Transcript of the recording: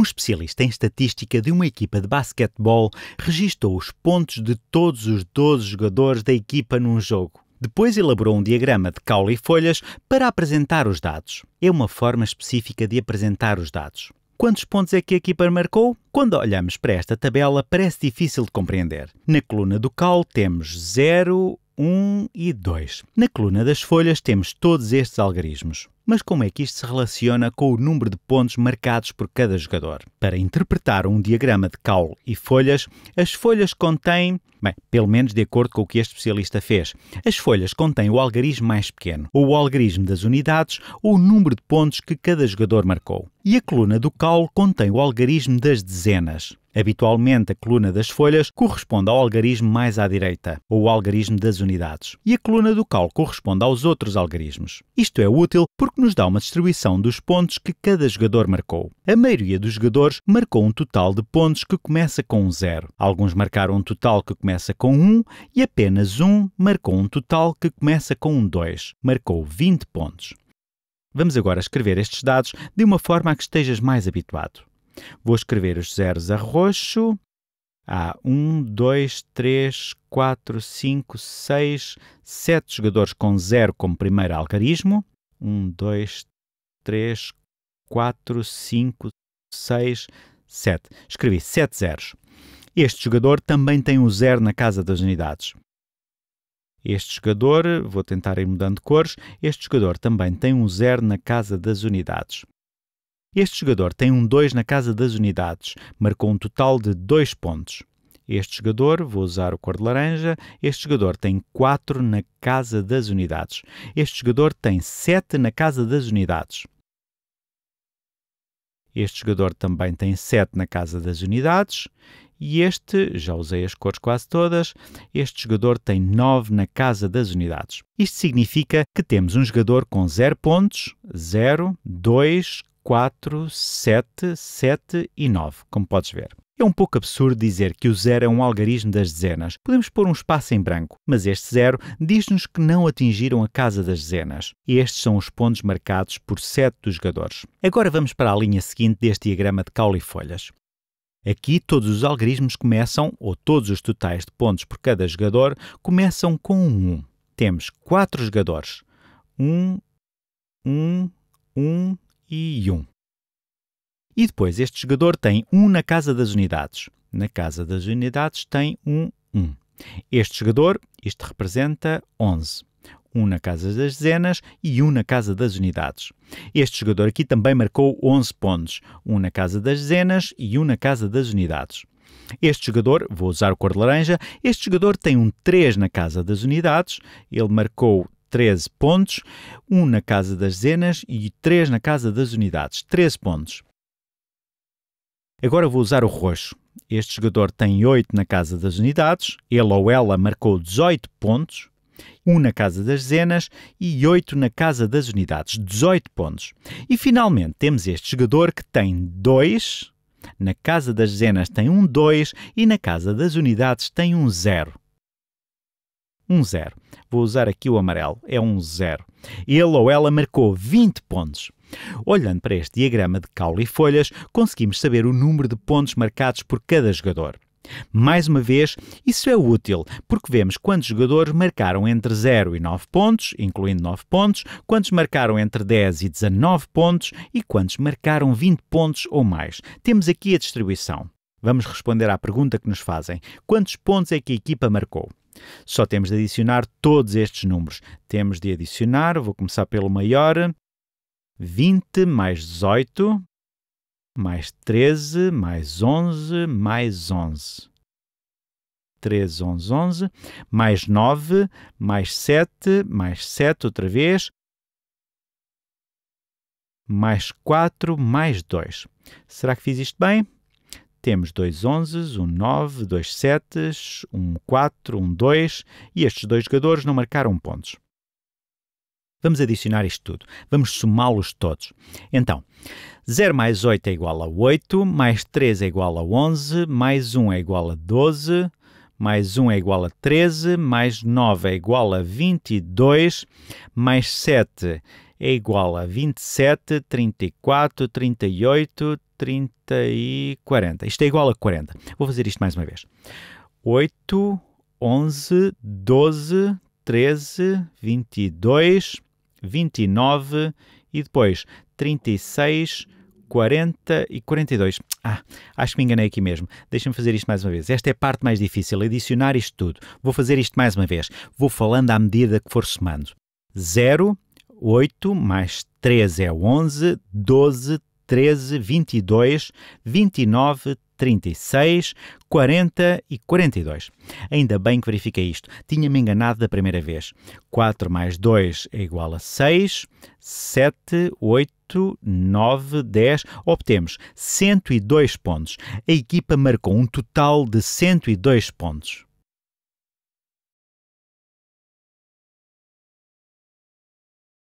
Um especialista em estatística de uma equipa de basquetebol registou os pontos de todos os 12 jogadores da equipa num jogo. Depois elaborou um diagrama de caule e folhas para apresentar os dados. É uma forma específica de apresentar os dados. Quantos pontos é que a equipa marcou? Quando olhamos para esta tabela, parece difícil de compreender. Na coluna do cal temos 0, 1 e 2. Na coluna das folhas temos todos estes algarismos. Mas como é que isto se relaciona com o número de pontos marcados por cada jogador? Para interpretar um diagrama de caule e folhas, as folhas contêm, bem, pelo menos de acordo com o que este especialista fez, as folhas contêm o algarismo mais pequeno, ou o algarismo das unidades, ou o número de pontos que cada jogador marcou. E a coluna do caule contém o algarismo das dezenas. Habitualmente, a coluna das folhas corresponde ao algarismo mais à direita, ou ao algarismo das unidades, e a coluna do cal corresponde aos outros algarismos. Isto é útil porque nos dá uma distribuição dos pontos que cada jogador marcou. A maioria dos jogadores marcou um total de pontos que começa com um zero. Alguns marcaram um total que começa com um e apenas um marcou um total que começa com um 2. Marcou 20 pontos. Vamos agora escrever estes dados de uma forma a que estejas mais habituado. Vou escrever os zeros a roxo. Há 1, 2, 3, 4, 5, 6, 7 jogadores com 0 como primeiro algarismo. 1, 2, 3, 4, 5, 6, 7. Escrevi 7 zeros. Este jogador também tem um 0 na casa das unidades. Este jogador, vou tentar ir mudando de cores, este jogador também tem um 0 na casa das unidades. Este jogador tem um 2 na casa das unidades, marcou um total de 2 pontos. Este jogador, vou usar o cor de laranja, este jogador tem 4 na casa das unidades. Este jogador tem 7 na casa das unidades. Este jogador também tem 7 na casa das unidades. E este, já usei as cores quase todas, este jogador tem 9 na casa das unidades. Isto significa que temos um jogador com 0 pontos, 0, 2, 4, 7, 7 e 9, como podes ver. É um pouco absurdo dizer que o zero é um algarismo das dezenas. Podemos pôr um espaço em branco, mas este zero diz-nos que não atingiram a casa das dezenas. estes são os pontos marcados por 7 dos jogadores. Agora vamos para a linha seguinte deste diagrama de caule e folhas. Aqui todos os algarismos começam, ou todos os totais de pontos por cada jogador, começam com um 1. Temos 4 jogadores. 1, 1, 1, e 1. E depois este jogador tem 1 na casa das unidades. Na casa das unidades tem um 1. Este jogador, isto representa 11 1 na casa das dezenas e 1 na casa das unidades. Este jogador aqui também marcou 11 pontos, 1 na casa das dezenas e 1 na casa das unidades. Este jogador, vou usar o cor de laranja, este jogador tem um 3 na casa das unidades, ele marcou 13 pontos, um na casa das dezenas e três na casa das unidades, 13 pontos. Agora vou usar o roxo. Este jogador tem 8 na casa das unidades, ele ou ela marcou 18 pontos, 1 na casa das dezenas e 8 na casa das unidades, 18 pontos. E finalmente temos este jogador que tem 2, na casa das dezenas tem um 2 e na casa das unidades tem um 0 um zero. Vou usar aqui o amarelo, é um zero. Ele ou ela marcou 20 pontos. Olhando para este diagrama de caule e folhas, conseguimos saber o número de pontos marcados por cada jogador. Mais uma vez, isso é útil, porque vemos quantos jogadores marcaram entre 0 e 9 pontos, incluindo 9 pontos, quantos marcaram entre 10 e 19 pontos e quantos marcaram 20 pontos ou mais. Temos aqui a distribuição. Vamos responder à pergunta que nos fazem: quantos pontos é que a equipa marcou? Só temos de adicionar todos estes números. Temos de adicionar, vou começar pelo maior, 20 mais 18, mais 13, mais 11, mais 11. 3, 11, 11, mais 9, mais 7, mais 7 outra vez, mais 4, mais 2. Será que fiz isto bem? temos dois 11, um 9, dois 7, um 4, um 2 e estes dois jogadores não marcaram pontos. Vamos adicionar isto tudo. Vamos somá-los todos. Então, 0 mais 8 é igual a 8, mais 3 é igual a 11, mais 1 é igual a 12, mais 1 é igual a 13, mais 9 é igual a 22, mais 7 é igual a 27, 34, 38, 30 e 40. Isto é igual a 40. Vou fazer isto mais uma vez. 8, 11, 12, 13, 22, 29 e depois 36, 40 e 42. Ah, acho que me enganei aqui mesmo. Deixa-me fazer isto mais uma vez. Esta é a parte mais difícil, adicionar isto tudo. Vou fazer isto mais uma vez. Vou falando à medida que for somando. 0, 8 mais 3 é 11, 12, 13. 13, 22, 29, 36, 40 e 42. Ainda bem que verifiquei isto. Tinha-me enganado da primeira vez. 4 mais 2 é igual a 6, 7, 8, 9, 10. Obtemos 102 pontos. A equipa marcou um total de 102 pontos.